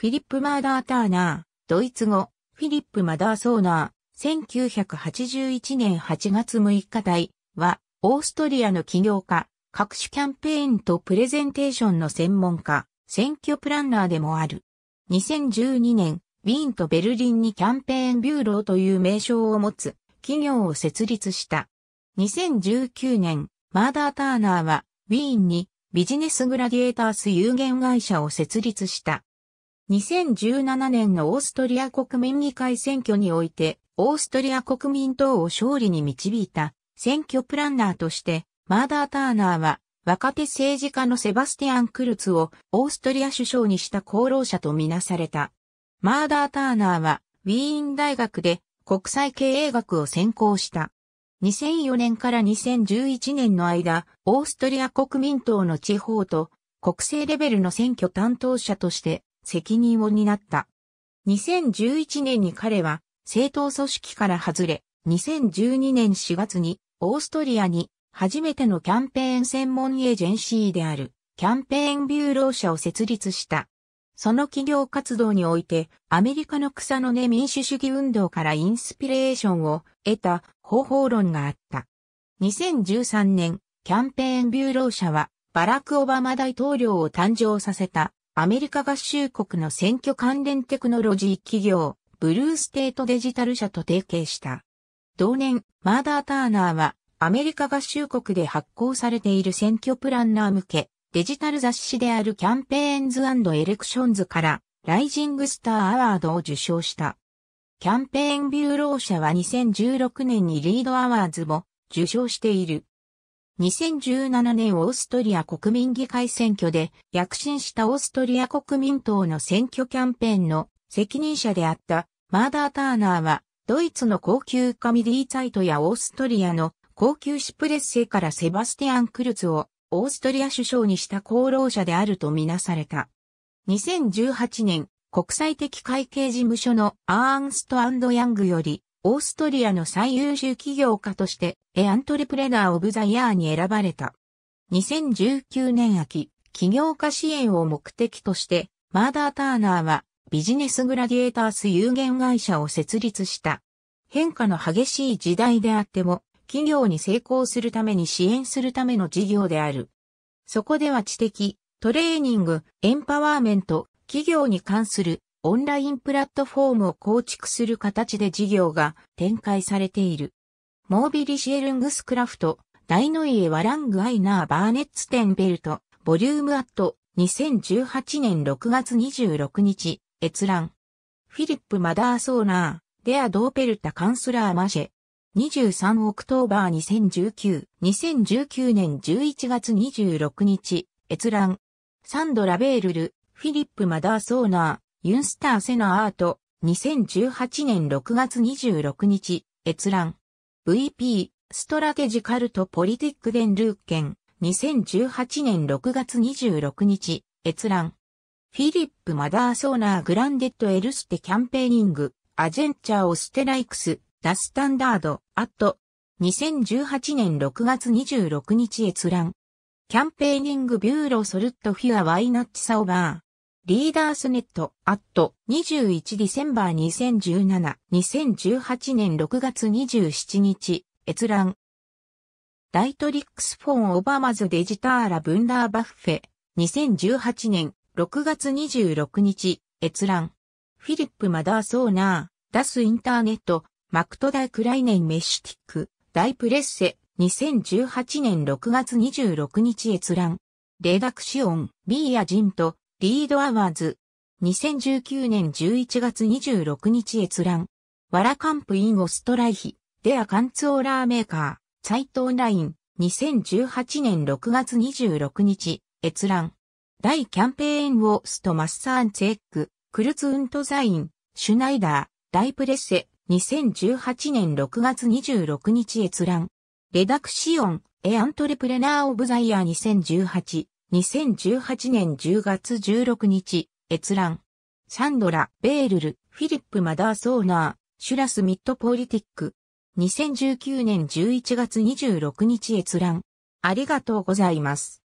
フィリップ・マーダー・ターナー、ドイツ語、フィリップ・マダー・ソーナー、1981年8月6日台は、オーストリアの起業家、各種キャンペーンとプレゼンテーションの専門家、選挙プランナーでもある。2012年、ウィーンとベルリンにキャンペーンビューローという名称を持つ企業を設立した。2019年、マーダー・ターナーは、ウィーンにビジネスグラディエータース有限会社を設立した。2017年のオーストリア国民議会選挙において、オーストリア国民党を勝利に導いた選挙プランナーとして、マーダー・ターナーは若手政治家のセバスティアン・クルツをオーストリア首相にした功労者とみなされた。マーダー・ターナーはウィーン大学で国際経営学を専攻した。2004年から2011年の間、オーストリア国民党の地方と国政レベルの選挙担当者として責任を担った。2011年に彼は政党組織から外れ、2012年4月にオーストリアに初めてのキャンペーン専門エージェンシーであるキャンペーンビューロー社を設立した。その企業活動においてアメリカの草の根民主主義運動からインスピレーションを得た方法論があった。2013年、キャンペーンビューロー社はバラク・オバマ大統領を誕生させたアメリカ合衆国の選挙関連テクノロジー企業、ブルーステートデジタル社と提携した。同年、マーダー・ターナーは、アメリカ合衆国で発行されている選挙プランナー向け、デジタル雑誌であるキャンペーンズエレクションズから、ライジングスターアワードを受賞した。キャンペーンビューロー社は2016年にリードアワーズを受賞している。2017年オーストリア国民議会選挙で躍進したオーストリア国民党の選挙キャンペーンの責任者であったマーダー・ターナーはドイツの高級ミリーツイトやオーストリアの高級シプレッセからセバスティアン・クルツをオーストリア首相にした功労者であるとみなされた。2018年、国際的会計事務所のアーンスト・アンド・ヤングより、オーストリアの最優秀企業家として、エアントレプレナー・オブ・ザ・イヤーに選ばれた。2019年秋、企業家支援を目的として、マーダー・ターナーは、ビジネスグラディエータース有限会社を設立した。変化の激しい時代であっても、企業に成功するために支援するための事業である。そこでは知的、トレーニング、エンパワーメント、企業に関するオンラインプラットフォームを構築する形で事業が展開されている。モービリシエルングスクラフト、ダイノイエ・ワラング・アイナー・バーネッツ・テンベルト、ボリュームアット、2018年6月26日、閲覧。フィリップ・マダー・ソーナー、デア・ドーペルタ・カンスラー・マシェ。23オクトーバー2019、2019年11月26日、閲覧。サンドラ・ベールル、フィリップ・マダー・ソーナー、ユンスターセナアート、2018年6月26日、閲覧。VP、ストラテジカルとポリティックデンルーケン、2018年6月26日、閲覧。フィリップ・マダーソーナー・グランデッド・エルステ・キャンペーニング、アジェンチャー・オステライクス、ダ・スタンダード、アット。2018年6月26日閲覧。キャンペーニング・ビューロ・ソルット・フィア・ワイナッチ・サオバー。リーダースネット、アット、21ディセンバー2017、2018年6月27日、閲覧。ダイトリックスフォン・オバマズ・デジターラ・ブンダーバッフェ、2018年6月26日、閲覧。フィリップ・マダー・ソーナー、ダス・インターネット、マクトダ・クライネン・メシュティック、ダイプレッセ、2018年6月26日閲覧。ッレダクシオン、ビーア・ジント、リードアワーズ。2019年11月26日閲覧。ワラカンプインオストライヒ。デアカンツオーラーメーカー。サイトオンライン。2018年6月26日。閲覧。大キャンペーンウォーストマッサーンツェック。クルツウントザイン。シュナイダー。大プレッセ。2018年6月26日閲覧。レダクシオン、エアントレプレナーオブザイヤー2018、2018年10月16日、閲覧。サンドラ・ベールル、フィリップ・マダー・ソーナー、シュラス・ミッド・ポリティック。2019年11月26日閲覧。ありがとうございます。